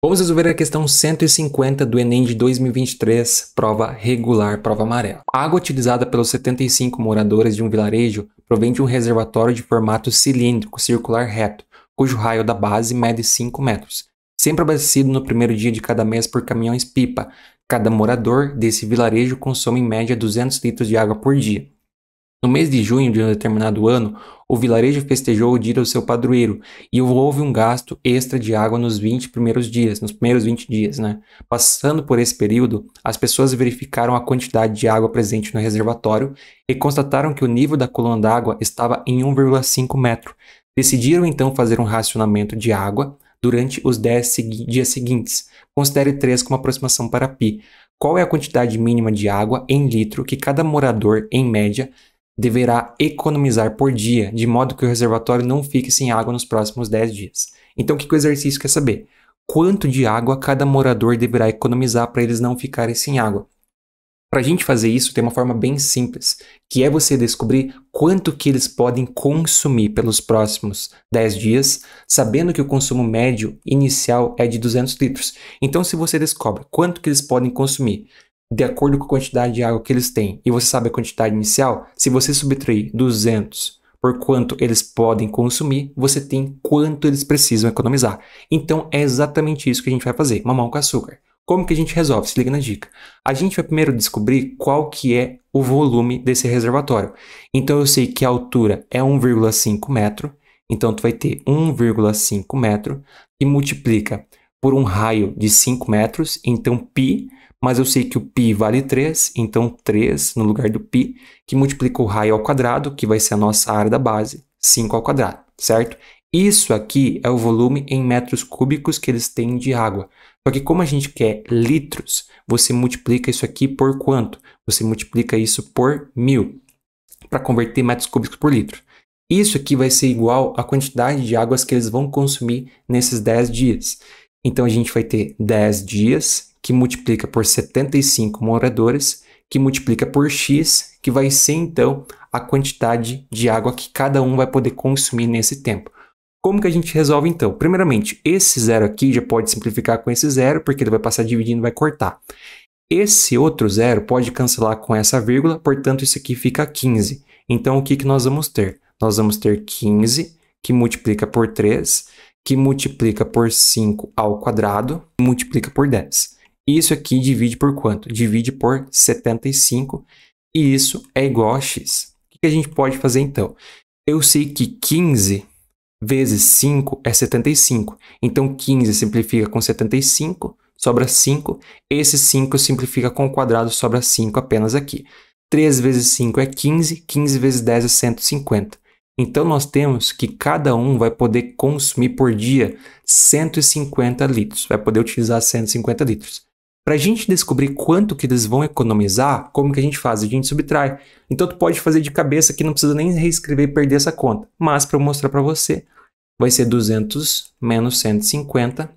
Vamos resolver a questão 150 do Enem de 2023, prova regular, prova amarela. A água utilizada pelos 75 moradores de um vilarejo provém de um reservatório de formato cilíndrico, circular reto, cujo raio da base mede 5 metros. Sempre abastecido no primeiro dia de cada mês por caminhões-pipa. Cada morador desse vilarejo consome em média 200 litros de água por dia. No mês de junho de um determinado ano, o vilarejo festejou o dia do seu padroeiro e houve um gasto extra de água nos 20 primeiros dias, nos primeiros 20 dias, né? Passando por esse período, as pessoas verificaram a quantidade de água presente no reservatório e constataram que o nível da coluna d'água estava em 1,5 metro. Decidiram então fazer um racionamento de água durante os 10 segui dias seguintes. Considere 3 como aproximação para pi. Qual é a quantidade mínima de água em litro que cada morador, em média, deverá economizar por dia, de modo que o reservatório não fique sem água nos próximos 10 dias. Então, o que o exercício quer saber? Quanto de água cada morador deverá economizar para eles não ficarem sem água? Para a gente fazer isso, tem uma forma bem simples, que é você descobrir quanto que eles podem consumir pelos próximos 10 dias, sabendo que o consumo médio inicial é de 200 litros. Então, se você descobre quanto que eles podem consumir de acordo com a quantidade de água que eles têm e você sabe a quantidade inicial, se você subtrair 200 por quanto eles podem consumir, você tem quanto eles precisam economizar. Então é exatamente isso que a gente vai fazer, mamão com açúcar. Como que a gente resolve? Se liga na dica. A gente vai primeiro descobrir qual que é o volume desse reservatório. Então eu sei que a altura é 1,5 metro, então tu vai ter 1,5 metro e multiplica por um raio de 5 metros, então π mas eu sei que o π vale 3, então 3 no lugar do π, que multiplica o raio ao quadrado, que vai ser a nossa área da base, 5 ao quadrado, certo? Isso aqui é o volume em metros cúbicos que eles têm de água. Só que como a gente quer litros, você multiplica isso aqui por quanto? Você multiplica isso por mil, para converter metros cúbicos por litro. Isso aqui vai ser igual à quantidade de águas que eles vão consumir nesses 10 dias. Então, a gente vai ter 10 dias que multiplica por 75 moradores, que multiplica por X, que vai ser então a quantidade de água que cada um vai poder consumir nesse tempo. Como que a gente resolve então? Primeiramente, esse zero aqui já pode simplificar com esse zero, porque ele vai passar dividindo e vai cortar. Esse outro zero pode cancelar com essa vírgula, portanto, isso aqui fica 15. Então, o que, que nós vamos ter? Nós vamos ter 15, que multiplica por 3, que multiplica por 5 ao quadrado, multiplica por 10. Isso aqui divide por quanto? Divide por 75 e isso é igual a x. O que a gente pode fazer então? Eu sei que 15 vezes 5 é 75. Então 15 simplifica com 75, sobra 5. Esse 5 simplifica com o quadrado, sobra 5 apenas aqui. 3 vezes 5 é 15, 15 vezes 10 é 150. Então nós temos que cada um vai poder consumir por dia 150 litros, vai poder utilizar 150 litros. Para a gente descobrir quanto que eles vão economizar, como que a gente faz? A gente subtrai. Então tu pode fazer de cabeça que não precisa nem reescrever e perder essa conta. Mas para eu mostrar para você, vai ser 200 menos 150.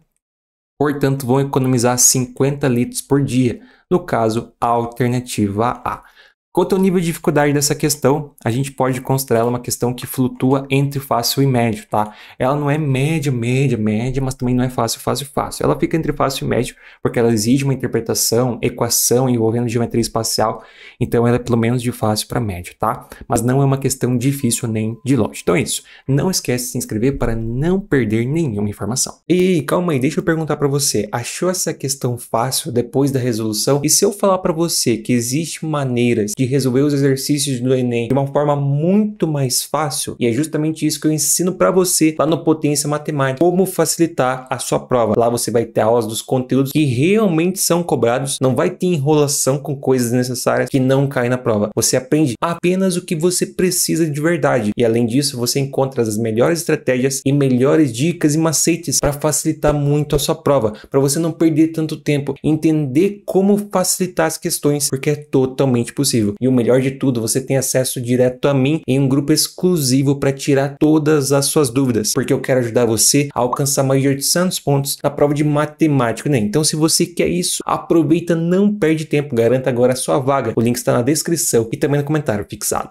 Portanto, vão economizar 50 litros por dia. No caso, a alternativa A. Quanto ao nível de dificuldade dessa questão, a gente pode considerar ela uma questão que flutua entre fácil e médio, tá? Ela não é média, média, média, mas também não é fácil, fácil, fácil. Ela fica entre fácil e médio porque ela exige uma interpretação, equação envolvendo geometria espacial, então ela é pelo menos de fácil para médio, tá? Mas não é uma questão difícil nem de longe. Então é isso. Não esquece de se inscrever para não perder nenhuma informação. E calma aí, deixa eu perguntar para você, achou essa questão fácil depois da resolução? E se eu falar para você que existe maneiras de resolver os exercícios do Enem de uma forma muito mais fácil. E é justamente isso que eu ensino para você lá no Potência Matemática, como facilitar a sua prova. Lá você vai ter aulas dos conteúdos que realmente são cobrados, não vai ter enrolação com coisas necessárias que não caem na prova. Você aprende apenas o que você precisa de verdade. E além disso, você encontra as melhores estratégias e melhores dicas e macetes para facilitar muito a sua prova, para você não perder tanto tempo, entender como facilitar as questões, porque é totalmente possível possível. E o melhor de tudo, você tem acesso direto a mim em um grupo exclusivo para tirar todas as suas dúvidas, porque eu quero ajudar você a alcançar mais de 800 pontos na prova de matemática, né? Então, se você quer isso, aproveita, não perde tempo, garanta agora a sua vaga. O link está na descrição e também no comentário fixado.